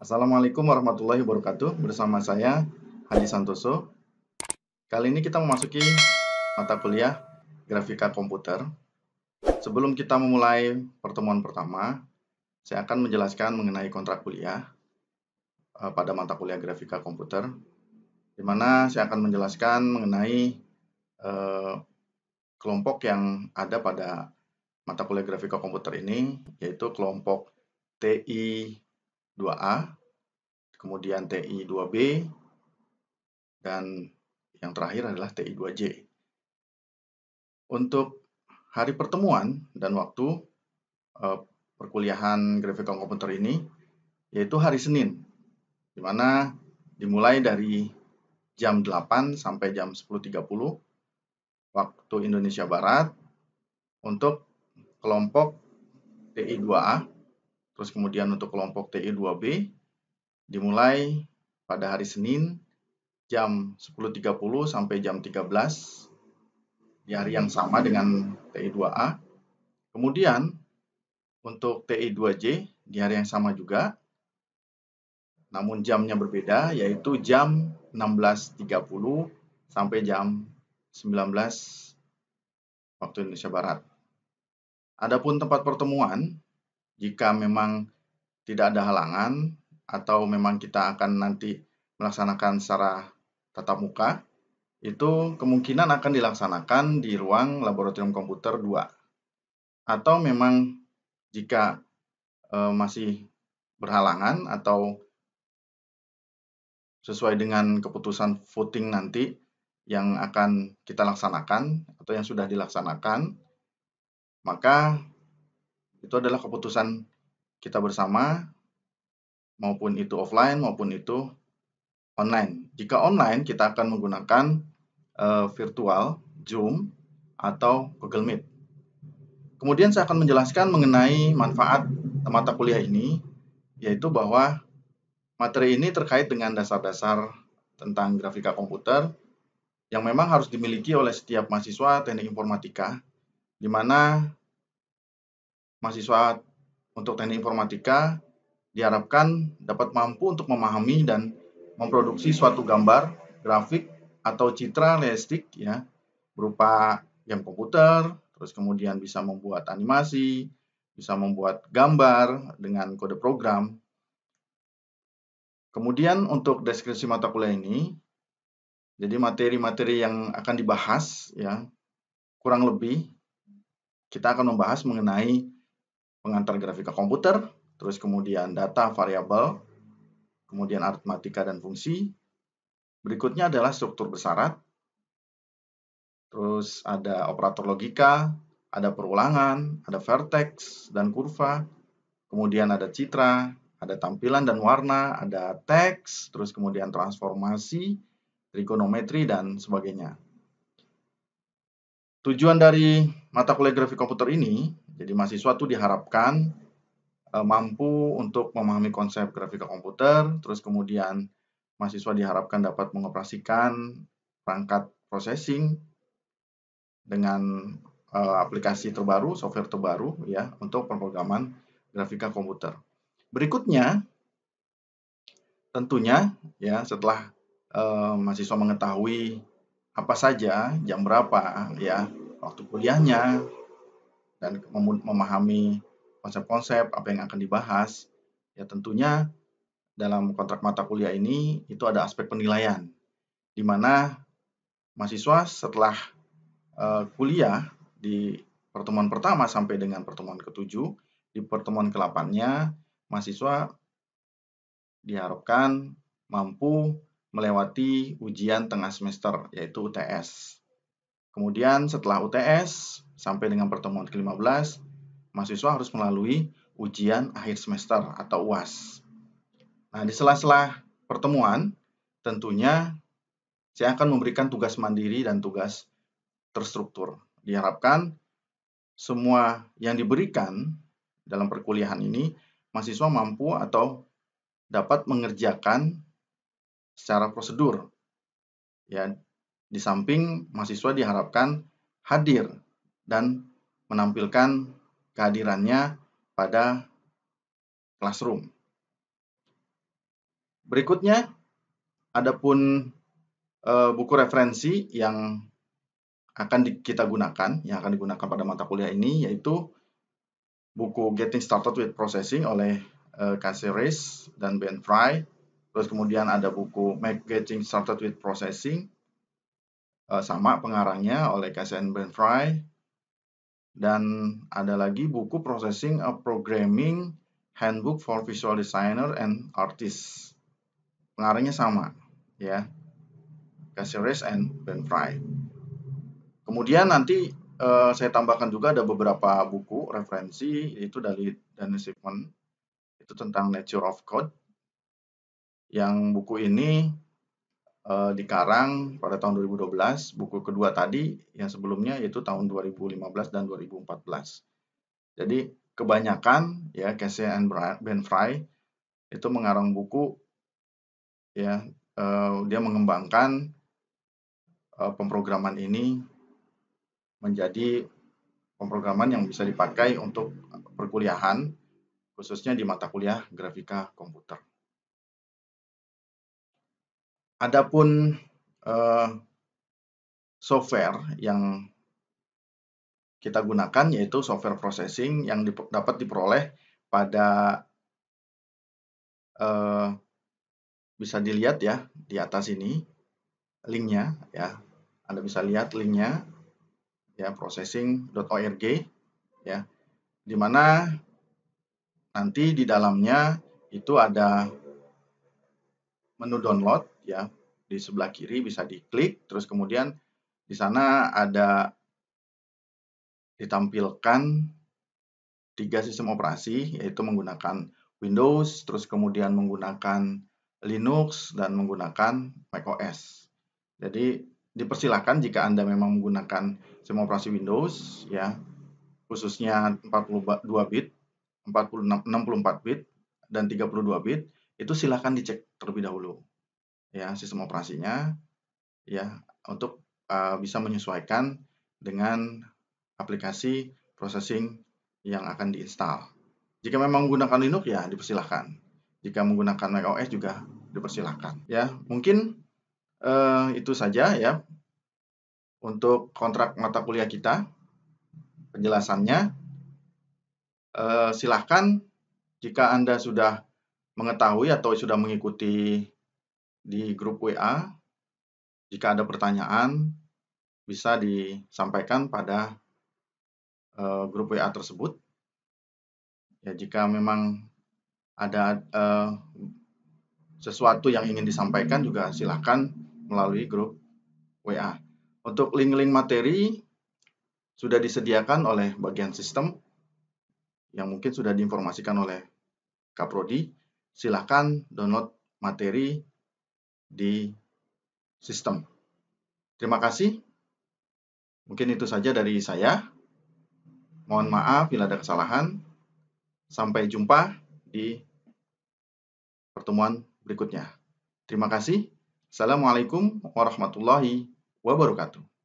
Assalamualaikum warahmatullahi wabarakatuh. Bersama saya Hadi Santoso. Kali ini kita memasuki mata kuliah grafika komputer. Sebelum kita memulai pertemuan pertama, saya akan menjelaskan mengenai kontrak kuliah eh, pada mata kuliah grafika komputer, di mana saya akan menjelaskan mengenai eh, kelompok yang ada pada mata kuliah grafika komputer ini, yaitu kelompok TI 2A, kemudian TI2B, dan yang terakhir adalah TI2J. Untuk hari pertemuan dan waktu eh, perkuliahan grafik komputer ini, yaitu hari Senin, di mana dimulai dari jam 8 sampai jam 10.30 waktu Indonesia Barat untuk kelompok TI2A, terus kemudian untuk kelompok TI2B, dimulai pada hari Senin jam 10.30 sampai jam 13 di hari yang sama dengan TI2A. Kemudian untuk TI2J di hari yang sama juga, namun jamnya berbeda yaitu jam 16.30 sampai jam 19 waktu Indonesia Barat. Adapun tempat pertemuan, jika memang tidak ada halangan, atau memang kita akan nanti melaksanakan secara tatap muka, itu kemungkinan akan dilaksanakan di ruang laboratorium komputer 2. Atau memang jika e, masih berhalangan atau sesuai dengan keputusan voting nanti yang akan kita laksanakan atau yang sudah dilaksanakan, maka itu adalah keputusan kita bersama maupun itu offline maupun itu online. Jika online, kita akan menggunakan uh, virtual Zoom atau Google Meet. Kemudian saya akan menjelaskan mengenai manfaat mata kuliah ini, yaitu bahwa materi ini terkait dengan dasar-dasar tentang grafika komputer yang memang harus dimiliki oleh setiap mahasiswa teknik informatika, di mana mahasiswa untuk teknik informatika diharapkan dapat mampu untuk memahami dan memproduksi suatu gambar, grafik, atau citra realistik ya berupa game komputer, terus kemudian bisa membuat animasi, bisa membuat gambar dengan kode program. Kemudian untuk deskripsi mata kuliah ini, jadi materi-materi yang akan dibahas ya kurang lebih kita akan membahas mengenai pengantar grafika komputer, terus kemudian data variabel, kemudian aritmatika dan fungsi. Berikutnya adalah struktur bersyarat, terus ada operator logika, ada perulangan, ada vertex dan kurva, kemudian ada citra, ada tampilan dan warna, ada teks, terus kemudian transformasi, trigonometri, dan sebagainya. Tujuan dari mata kuliah grafik komputer ini, jadi mahasiswa itu diharapkan Eh, mampu untuk memahami konsep grafika komputer, terus kemudian mahasiswa diharapkan dapat mengoperasikan perangkat processing dengan uh, aplikasi terbaru, software terbaru ya untuk pemrograman grafika komputer. Berikutnya tentunya ya setelah uh, mahasiswa mengetahui apa saja, jam berapa ya, waktu kuliahnya dan memahami konsep-konsep, apa yang akan dibahas, ya tentunya dalam kontrak mata kuliah ini itu ada aspek penilaian, di mana mahasiswa setelah uh, kuliah di pertemuan pertama sampai dengan pertemuan ketujuh, di pertemuan ke mahasiswa diharapkan mampu melewati ujian tengah semester, yaitu UTS. Kemudian setelah UTS, sampai dengan pertemuan ke-15, mahasiswa harus melalui ujian akhir semester atau UAS. Nah, di sela-sela pertemuan, tentunya saya akan memberikan tugas mandiri dan tugas terstruktur. Diharapkan semua yang diberikan dalam perkuliahan ini, mahasiswa mampu atau dapat mengerjakan secara prosedur. Ya, di samping mahasiswa diharapkan hadir dan menampilkan kehadirannya pada classroom. Berikutnya, adapun e, buku referensi yang akan di, kita gunakan, yang akan digunakan pada mata kuliah ini, yaitu buku Getting Started with Processing oleh e, eh, Caceres dan Ben Fry. Terus kemudian ada buku Make Getting Started with Processing, e, sama pengarangnya oleh Caceres dan Ben Fry. Dan ada lagi buku Processing a Programming Handbook for Visual Designer and Artists. Pengarangnya sama, ya. Caceres and Ben Fry. Kemudian nanti uh, saya tambahkan juga ada beberapa buku referensi itu dari Dan Shipman itu tentang Nature of Code. Yang buku ini uh, eh, dikarang pada tahun 2012, buku kedua tadi yang sebelumnya yaitu tahun 2015 dan 2014. Jadi kebanyakan ya Casey and Ben Fry itu mengarang buku ya uh, dia mengembangkan uh, pemrograman ini menjadi pemrograman yang bisa dipakai untuk perkuliahan khususnya di mata kuliah grafika komputer. Adapun uh, software yang kita gunakan yaitu software processing yang dip dapat diperoleh pada uh, bisa dilihat ya di atas ini linknya ya Anda bisa lihat linknya ya processing.org ya dimana nanti di dalamnya itu ada menu download ya di sebelah kiri bisa diklik terus kemudian di sana ada ditampilkan tiga sistem operasi yaitu menggunakan Windows terus kemudian menggunakan Linux dan menggunakan macOS. Jadi dipersilahkan jika Anda memang menggunakan sistem operasi Windows ya khususnya 42 bit, 46, 64 bit dan 32 bit itu silahkan dicek terlebih dahulu ya sistem operasinya ya untuk uh, bisa menyesuaikan dengan aplikasi processing yang akan diinstal. Jika memang menggunakan Linux ya dipersilahkan. Jika menggunakan macOS juga dipersilahkan. Ya mungkin uh, itu saja ya untuk kontrak mata kuliah kita penjelasannya. Uh, silahkan jika anda sudah mengetahui atau sudah mengikuti di grup WA. Jika ada pertanyaan, bisa disampaikan pada uh, grup WA tersebut. Ya, jika memang ada uh, sesuatu yang ingin disampaikan juga silahkan melalui grup WA. Untuk link-link materi sudah disediakan oleh bagian sistem yang mungkin sudah diinformasikan oleh Kaprodi. Silahkan download materi di sistem. Terima kasih. Mungkin itu saja dari saya. Mohon maaf bila ada kesalahan. Sampai jumpa di pertemuan berikutnya. Terima kasih. Assalamualaikum warahmatullahi wabarakatuh.